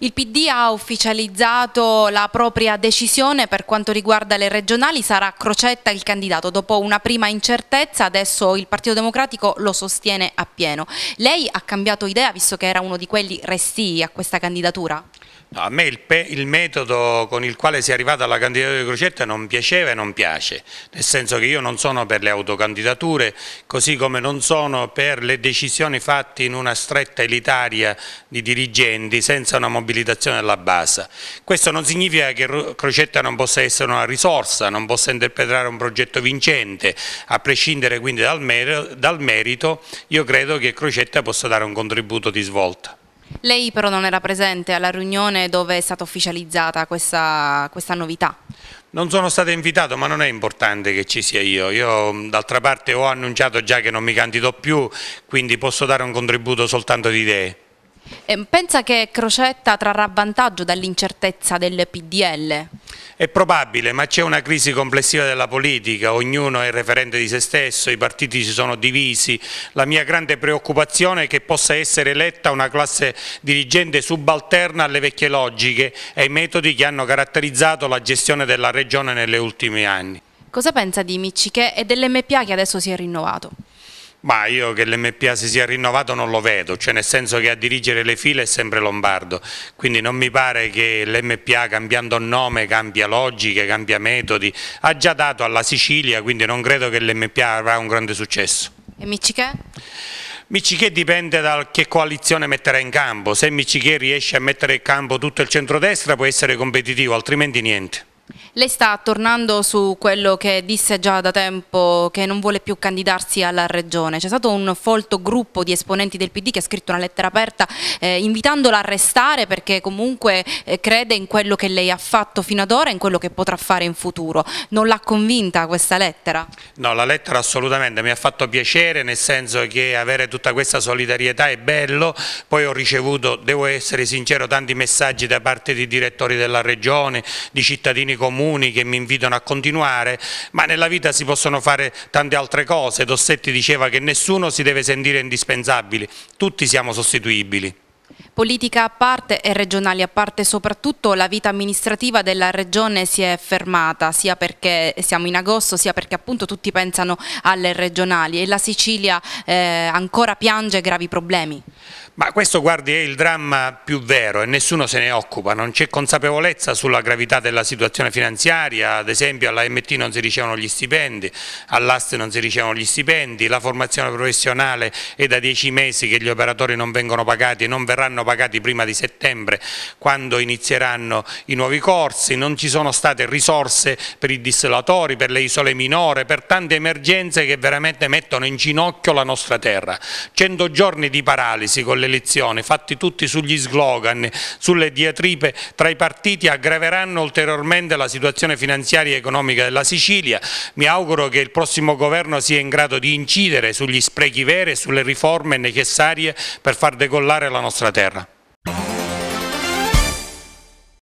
Il PD ha ufficializzato la propria decisione per quanto riguarda le regionali, sarà Crocetta il candidato. Dopo una prima incertezza adesso il Partito Democratico lo sostiene appieno. Lei ha cambiato idea visto che era uno di quelli restii a questa candidatura? a me il, il, metodo con il quale si è arrivata alla candidatura di Crocetta non piaceva e non piace, nel senso che io non sono per le autocandidature, così come non sono per le decisioni fatte in una stretta elitaria di dirigenti senza una mobilitazione alla base. Questo non significa che Crocetta non possa essere una risorsa, non possa interpretare un progetto vincente, a prescindere quindi dal merito, dal merito io credo che Crocetta possa dare un contributo di svolta. Lei però non era presente alla riunione dove è stata ufficializzata questa, questa novità? Non sono stato invitato ma non è importante che ci sia io, io d'altra parte ho annunciato già che non mi candido più quindi posso dare un contributo soltanto di idee. Ehm, pensa che Crocetta trarrà vantaggio dall'incertezza del PDL? È probabile, ma c'è una crisi complessiva della politica, ognuno è referente di se stesso, i partiti si sono divisi. La mia grande preoccupazione è che possa essere eletta una classe dirigente subalterna alle vecchie logiche e ai metodi che hanno caratterizzato la gestione della Regione negli ultimi anni. Cosa pensa di Micciche e dell'MPA che adesso si è rinnovato? Ma io che l'MPA si sia rinnovato non lo vedo, cioè nel senso che a dirigere le file è sempre Lombardo, quindi non mi pare che l'MPA cambiando nome cambia logiche, cambia metodi, ha già dato alla Sicilia, quindi non credo che l'MPA avrà un grande successo. E Micichè? Micichè dipende da che coalizione metterà in campo, se Micichè riesce a mettere in campo tutto il centrodestra può essere competitivo, altrimenti niente. Lei sta tornando su quello che disse già da tempo che non vuole più candidarsi alla regione. C'è stato un folto gruppo di esponenti del PD che ha scritto una lettera aperta eh, invitandola a restare perché comunque eh, crede in quello che lei ha fatto fino ad ora e in quello che potrà fare in futuro. Non l'ha convinta questa lettera? No, la lettera assolutamente mi ha fatto piacere nel senso che avere tutta questa solidarietà è bello. Poi ho ricevuto, devo essere sincero, tanti messaggi da parte di direttori della regione, di cittadini comuni che mi invitano a continuare, ma nella vita si possono fare tante altre cose. Dossetti diceva che nessuno si deve sentire indispensabile, tutti siamo sostituibili. Politica a parte e regionali a parte, soprattutto la vita amministrativa della regione si è fermata, sia perché siamo in agosto, sia perché appunto tutti pensano alle regionali e la Sicilia eh, ancora piange gravi problemi. Ma questo, guardi, è il dramma più vero e nessuno se ne occupa, non c'è consapevolezza sulla gravità della situazione finanziaria, ad esempio all'AMT non si ricevono gli stipendi, all'AST non si ricevono gli stipendi, la formazione professionale è da dieci mesi che gli operatori non vengono pagati e non verranno pagati prima di settembre quando inizieranno i nuovi corsi, non ci sono state risorse per i dissellatori, per le isole minore, per tante emergenze che veramente mettono in ginocchio la nostra terra. 100 giorni di paralisi crisi con l'elezione, fatti tutti sugli slogan, sulle diatripe tra i partiti aggraveranno ulteriormente la situazione finanziaria e economica della Sicilia. Mi auguro che il prossimo governo sia in grado di incidere sugli sprechi veri e sulle riforme necessarie per far decollare la nostra terra.